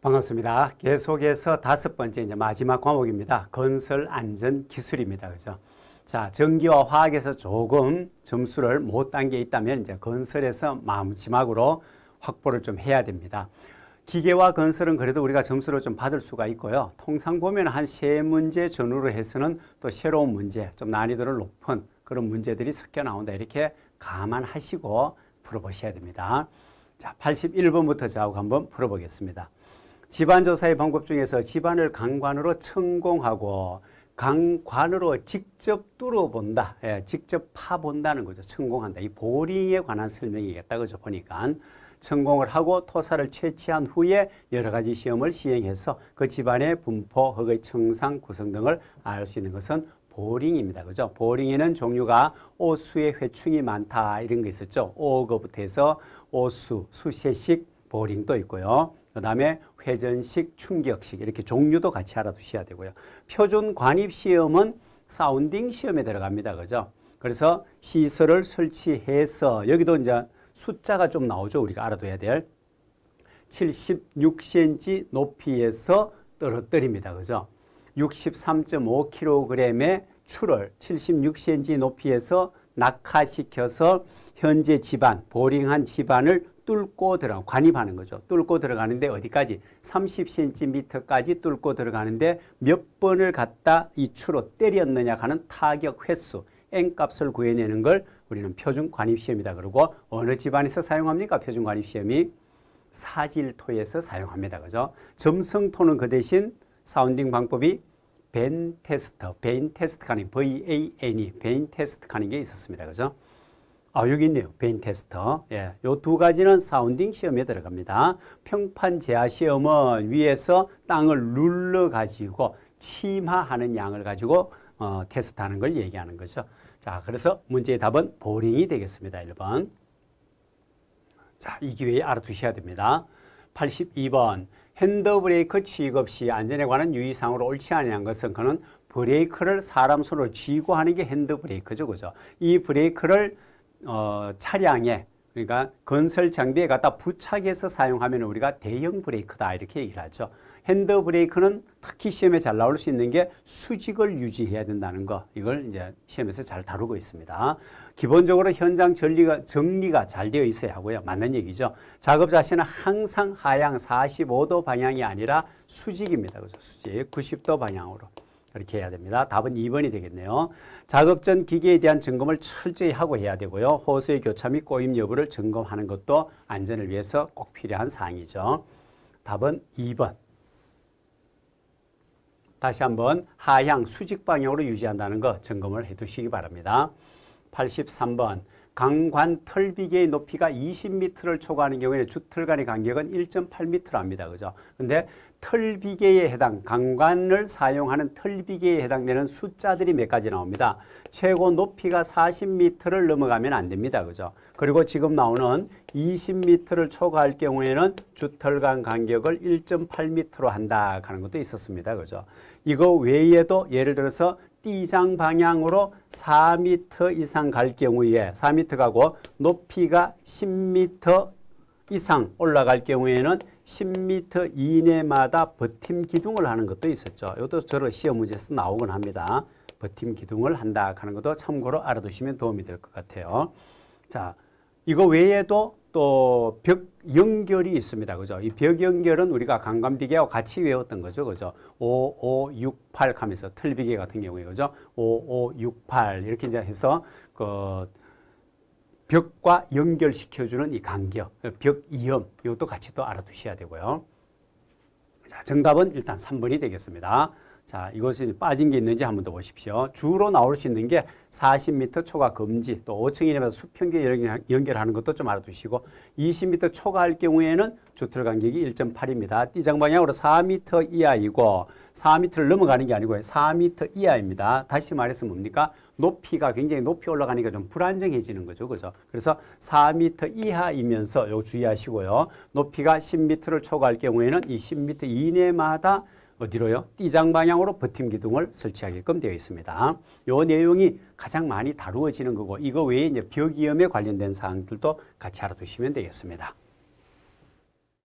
반갑습니다. 계속해서 다섯 번째 이제 마지막 과목입니다. 건설 안전 기술입니다. 그죠? 자, 전기와 화학에서 조금 점수를 못 딴 게 있다면 이제 건설에서 마지막으로 확보를 좀 해야 됩니다. 기계와 건설은 그래도 우리가 점수를 좀 받을 수가 있고요. 통상 보면 한 세 문제 전후로 해서는 또 새로운 문제, 좀 난이도를 높은 그런 문제들이 섞여 나온다. 이렇게 감안하시고 풀어보셔야 됩니다. 자, 81번부터 좌우 한번 풀어보겠습니다. 집안조사의 방법 중에서 집안을 강관으로 천공하고 강관으로 직접 뚫어본다, 예, 직접 파본다는 거죠. 천공한다. 이 보링에 관한 설명이겠다. 그죠. 보니까. 천공을 하고 토사를 채취한 후에 여러 가지 시험을 시행해서 그 집안의 분포, 흙의 청상, 구성 등을 알 수 있는 것은 보링입니다. 그죠? 보링에는 종류가 오수의 회충이 많다 이런 게 있었죠. 오거부터 해서 오수, 수세식 보링도 있고요. 그 다음에 회전식, 충격식 이렇게 종류도 같이 알아두셔야 되고요. 표준 관입 시험은 사운딩 시험에 들어갑니다. 그죠? 그래서 시설을 설치해서 여기도 이제 숫자가 좀 나오죠. 우리가 알아둬야 될 76cm 높이에서 떨어뜨립니다. 그죠? 63.5kg의 출을 76cm 높이에서 낙하시켜서 현재 집안, 보링한 집안을 뚫고 들어가 관입하는 거죠. 뚫고 들어가는데 어디까지? 30cm까지 뚫고 들어가는데 몇 번을 갖다 이 추로 때렸느냐 하는 타격 횟수 n값을 구해내는 걸 우리는 표준 관입 시험이다 그러고 어느 집안에서 사용합니까? 표준 관입 시험이 사질토에서 사용합니다. 그죠? 점성토는 그 대신 사운딩 방법이 벤 테스트, 베 테스트 가는 V A N이 베 e, 테스트 가는 게 있었습니다. 그죠? 아, 여기 있네요. 베인 테스터. 예. 요 두 가지는 사운딩 시험에 들어갑니다. 평판 제하 시험은 위에서 땅을 눌러 가지고 침하하는 양을 가지고 어, 테스트하는 걸 얘기하는 거죠. 자, 그래서 문제의 답은 보링이 되겠습니다. 1번. 자, 이 기회에 알아두셔야 됩니다. 82번. 핸드브레이크 취급 시 안전에 관한 유의사항으로 옳지 아냐는 것은 그는 브레이크를 사람 손으로 쥐고 하는 게 핸드브레이크죠. 그죠? 이 브레이크를 어, 차량에 그러니까 건설 장비에 갖다 부착해서 사용하면 우리가 대형 브레이크다 이렇게 얘기를 하죠. 핸드 브레이크는 특히 시험에 잘 나올 수 있는 게 수직을 유지해야 된다는 거 이걸 이제 시험에서 잘 다루고 있습니다. 기본적으로 현장 전리가, 정리가 잘 되어 있어야 하고요. 맞는 얘기죠. 작업 자체는 항상 하향 45도 방향이 아니라 수직입니다. 그래서 수직 90도 방향으로. 이렇게 해야 됩니다. 답은 2번이 되겠네요. 작업 전 기계에 대한 점검을 철저히 하고 해야 되고요. 호수의 교차 및 꼬임 여부를 점검하는 것도 안전을 위해서 꼭 필요한 사항이죠. 답은 2번. 다시 한번 하향 수직 방향으로 유지한다는 것 점검을 해두시기 바랍니다. 83번. 강관 털비계의 높이가 20m를 초과하는 경우에 주틀 간의 간격은 1.8m랍니다. 그죠? 근데 털비계에 해당 강관을 사용하는 털비계에 해당되는 숫자들이 몇 가지 나옵니다. 최고 높이가 40m를 넘어가면 안 됩니다. 그죠? 그리고 지금 나오는 20m를 초과할 경우에는 주털간 간격을 1.8m로 한다 하는 것도 있었습니다. 그죠? 이거 외에도 예를 들어서 띠 이상 방향으로 4미터 이상 갈 경우에 4미터 가고 높이가 10미터 이상 올라갈 경우에는 10m 이내마다 버팀 기둥을 하는 것도 있었죠. 이것도 저런 시험 문제에서 나오곤 합니다. 버팀 기둥을 한다 하는 것도 참고로 알아두시면 도움이 될 것 같아요. 자, 이거 외에도 또 벽 연결이 있습니다. 그죠? 이 벽 연결은 우리가 강감비계와 같이 외웠던 거죠. 그죠? 5, 5, 6, 8 하면서 틀비계 같은 경우에 그죠? 5, 5, 6, 8 이렇게 이제 해서 그 벽과 연결시켜주는 이 간격, 벽 이염, 이것도 같이 또 알아두셔야 되고요. 자, 정답은 일단 3번이 되겠습니다. 자, 이것이 빠진 게 있는지 한번 더 보십시오. 주로 나올 수 있는 게 40m 초과 금지, 또 5층 이내에서 수평계 연결하는 것도 좀 알아두시고 20m 초과할 경우에는 주틀 간격이 1.8입니다. 띠장 방향으로 4m 이하이고 4m를 넘어가는 게 아니고 4m 이하입니다. 다시 말해서 뭡니까? 높이가 굉장히 높이 올라가니까 좀 불안정해지는 거죠. 그죠? 그래서 4m 이하이면서 요 주의하시고요. 높이가 10m를 초과할 경우에는 이 10m 이내마다 어디로요? 띠장 방향으로 버팀 기둥을 설치하게끔 되어 있습니다. 요 내용이 가장 많이 다루어지는 거고 이거 외에 이제 벽이염에 관련된 사항들도 같이 알아두시면 되겠습니다.